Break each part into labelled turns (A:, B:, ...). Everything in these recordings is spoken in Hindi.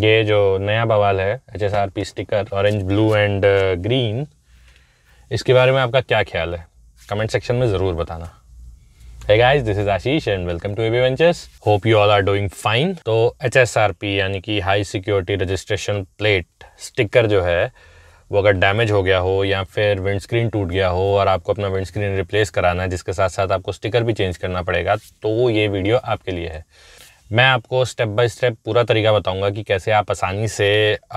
A: ये जो नया बवाल है H S R P sticker orange blue and green इसके बारे में आपका क्या ख्याल है कमेंट सेक्शन में ज़रूर बताना Hey guys, this is Ashish and welcome to AB Ventures. Hope you all are doing fine. तो एच एस आर पी यानी कि high security registration plate sticker जो है वो अगर डैमेज हो गया हो या फिर विंडस्क्रीन टूट गया हो और आपको अपना विंडस्क्रीन रिप्लेस कराना है जिसके साथ साथ आपको स्टिकर भी चेंज करना पड़ेगा तो ये वीडियो आपके लिए है मैं आपको स्टेप बाय स्टेप पूरा तरीका बताऊंगा कि कैसे आप आसानी से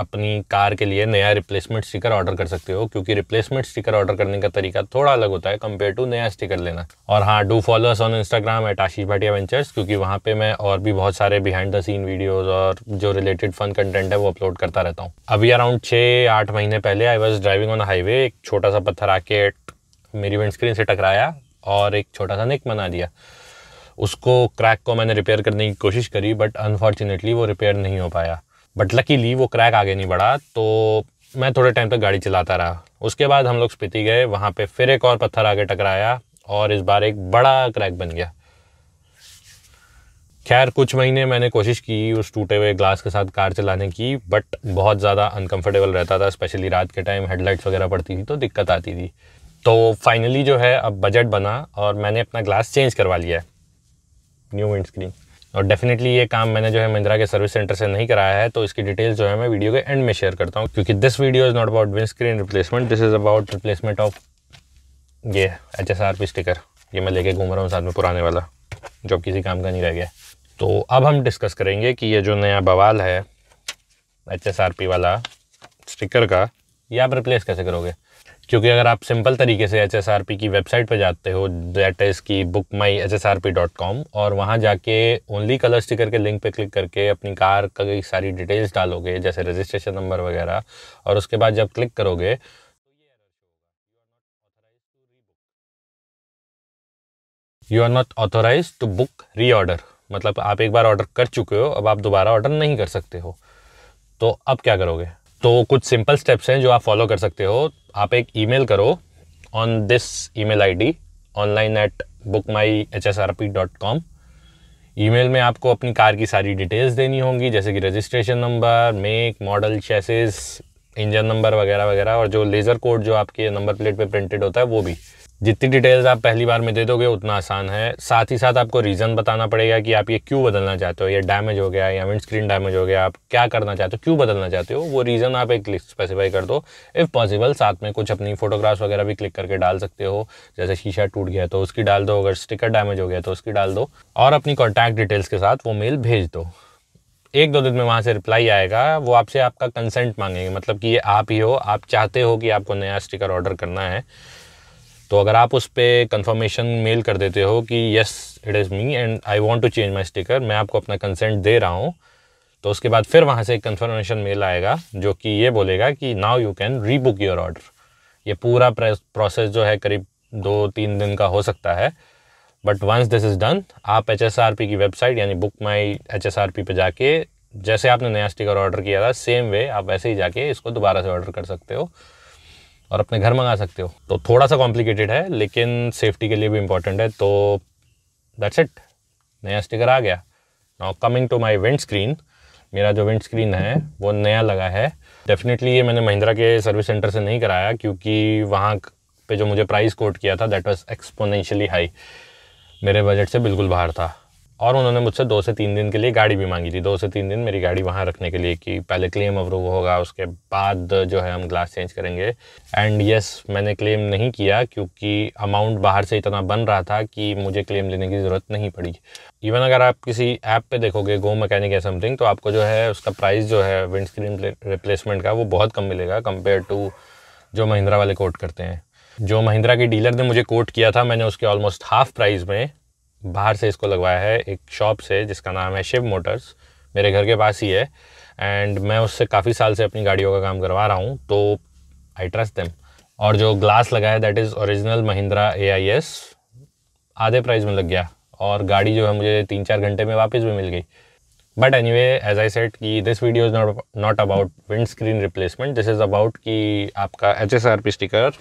A: अपनी कार के लिए नया रिप्लेसमेंट स्टिकर ऑर्डर कर सकते हो क्योंकि रिप्लेसमेंट स्टिकर ऑर्डर करने का तरीका थोड़ा अलग होता है कम्पेयर टू नया स्टिकर लेना और हाँ do followers on Instagram at Ashish Bhatia ventures क्योंकि वहाँ पे मैं और भी बहुत सारे बिहाइंड द सीन वीडियोज़ और जो रिलेटेड फन कंटेंट है वो अपलोड करता रहता हूँ अभी अराउंड छः आठ महीने पहले I was driving on highway एक छोटा सा पत्थर आके मेरी विंडस्क्रीन से टकराया और एक छोटा सा निक बना दिया उसको क्रैक को मैंने रिपेयर करने की कोशिश करी बट अनफॉर्चुनेटली वो रिपेयर नहीं हो पाया बट लकीली वो क्रैक आगे नहीं बढ़ा तो मैं थोड़े टाइम तक गाड़ी चलाता रहा उसके बाद हम लोग स्पिति गए वहाँ पर फिर एक और पत्थर आगे टकराया और इस बार एक बड़ा क्रैक बन गया खैर कुछ महीने मैंने कोशिश की उस टूटे हुए ग्लास के साथ कार चलाने की बट बहुत ज़्यादा अनकंफर्टेबल रहता था स्पेशली रात के टाइम हेडलाइट्स वगैरह पड़ती थी तो दिक्कत आती थी तो फाइनली जो है अब बजट बना और मैंने अपना ग्लास चेंज करवा लिया है न्यू विंड स्क्रीन और डेफिनेटली ये काम मैंने जो है महिंद्रा के सर्विस सेंटर से नहीं कराया है तो इसकी डिटेल्स जो है मैं वीडियो के एंड में शेयर करता हूँ क्योंकि this video is not about wind screen replacement this is about replacement of ये H S R P sticker ये मैं लेके घूम रहा हूँ साथ में पुराने वाला जो किसी काम का नहीं रह गया तो अब हम डिस्कस करेंगे कि ये जो नया बवाल है एच एस आर पी वाला स्टिकर का ये आप रिप्लेस कैसे करोगे क्योंकि अगर आप सिंपल तरीके से एच की वेबसाइट पर जाते हो दैट इज़ की बुक माई एच और वहाँ जाके ओनली कलर स्टिकर के लिंक पे क्लिक करके अपनी कार कई सारी डिटेल्स डालोगे जैसे रजिस्ट्रेशन नंबर वगैरह और उसके बाद जब क्लिक करोगे you are not authorize to book reorder मतलब आप एक बार ऑर्डर कर चुके हो अब आप दोबारा ऑर्डर नहीं कर सकते हो तो अब क्या करोगे तो कुछ सिंपल स्टेप्स हैं जो आप फॉलो कर सकते हो आप एक ईमेल करो on this email ID online at book my H S R P dot com email में आपको अपनी कार की सारी डिटेल्स देनी होंगी जैसे कि registration number make model chassis engine number वगैरह वगैरह और जो लेज़र कोड जो आपके नंबर प्लेट पे प्रिंटेड होता है वो भी जितनी डिटेल्स आप पहली बार में दे दोगे उतना आसान है साथ ही साथ आपको रीज़न बताना पड़ेगा कि आप ये क्यों बदलना चाहते हो ये डैमेज हो गया या विंड स्क्रीन डैमेज हो गया आप क्या करना चाहते हो क्यों बदलना चाहते हो वो रीज़न आप एक लिस्ट स्पेसिफाई कर दो इफ़ पॉसिबल साथ में कुछ अपनी फोटोग्राफ्स वगैरह भी क्लिक करके डाल सकते हो जैसे शीशा टूट गया तो उसकी डाल दो अगर स्टिकर डैमेज हो गया तो उसकी डाल दो और अपनी कॉन्टैक्ट डिटेल्स के साथ वो मेल भेज दो एक दो दिन में वहाँ से रिप्लाई आएगा वो आपसे आपका कंसेंट मांगेंगे मतलब कि ये आप ही हो आप चाहते हो कि आपको नया स्टिकर ऑर्डर करना है तो अगर आप उस पर कन्फर्मेशन मेल कर देते हो कि yes it is me and I want to change my sticker मैं आपको अपना कंसेंट दे रहा हूँ तो उसके बाद फिर वहाँ से एक कन्फर्मेशन मेल आएगा जो कि ये बोलेगा कि now you can rebook your order ये पूरा प्रोसेस जो है करीब दो तीन दिन का हो सकता है but once this is done आप एच की वेबसाइट यानी बुक माई एच पे जाके जैसे आपने नया स्टिकर ऑर्डर किया था सेम वे आप वैसे ही जाके इसको दोबारा से ऑर्डर कर सकते हो और अपने घर मंगा सकते हो तो थोड़ा सा कॉम्प्लिकेटेड है लेकिन सेफ्टी के लिए भी इम्पॉर्टेंट है तो दैट्स इट नया स्टिकर आ गया now coming to my wind screen मेरा जो विंड स्क्रीन है वो नया लगा है डेफिनेटली ये मैंने महिंद्रा के सर्विस सेंटर से नहीं कराया क्योंकि वहाँ पे जो मुझे प्राइस कोट किया था दैट वाज एक्सपोनेंशियली हाई मेरे बजट से बिल्कुल बाहर था और उन्होंने मुझसे दो से तीन दिन के लिए गाड़ी भी मांगी थी दो से तीन दिन मेरी गाड़ी वहाँ रखने के लिए कि पहले क्लेम अप्रूव होगा उसके बाद जो है हम ग्लास चेंज करेंगे एंड यस yes, मैंने क्लेम नहीं किया क्योंकि अमाउंट बाहर से इतना बन रहा था कि मुझे क्लेम लेने की ज़रूरत नहीं पड़ी इवन अगर आप किसी ऐप पे देखोगे गो मैकेनिक या समथिंग तो आपको जो है उसका प्राइस जो है विंडस्क्रीन रिप्लेसमेंट का वो बहुत कम मिलेगा कंपेयर टू जो महिंद्रा वाले कोट करते हैं जो महिंद्रा के डीलर ने मुझे कोट किया था मैंने उसके ऑलमोस्ट हाफ प्राइस में बाहर से इसको लगवाया है एक शॉप से जिसका नाम है शिव मोटर्स मेरे घर के पास ही है एंड मैं उससे काफ़ी साल से अपनी गाड़ियों का काम करवा रहा हूँ तो आई ट्रस्ट देम और जो ग्लास लगा है that is original Mahindra A I S आधे प्राइस में लग गया और गाड़ी जो है मुझे तीन चार घंटे में वापस भी मिल गई but any way as I said कि this video is not not about wind screen replacement this is about कि आपका H S R P sticker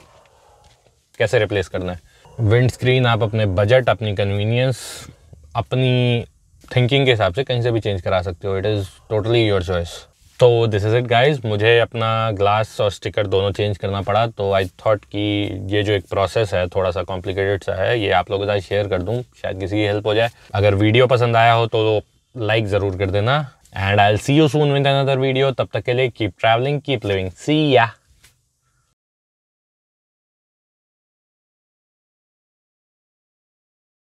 A: कैसे रिप्लेस करना है विंड स्क्रीन आप अपने बजट अपनी कन्वीनियंस अपनी थिंकिंग के हिसाब से कहीं से भी चेंज करा सकते हो it is totally your choice तो दिस इज़ इट गाइज मुझे अपना ग्लास और स्टिकर दोनों चेंज करना पड़ा तो आई थॉट कि ये जो एक प्रोसेस है थोड़ा सा कॉम्प्लिकेटेड सा है ये आप लोगों के साथ शेयर कर दूँ शायद किसी की हेल्प हो जाए अगर वीडियो पसंद आया हो तो लाइक ज़रूर कर देना and I'll see you soon with another video तब तक के लिए keep travelling keep living see या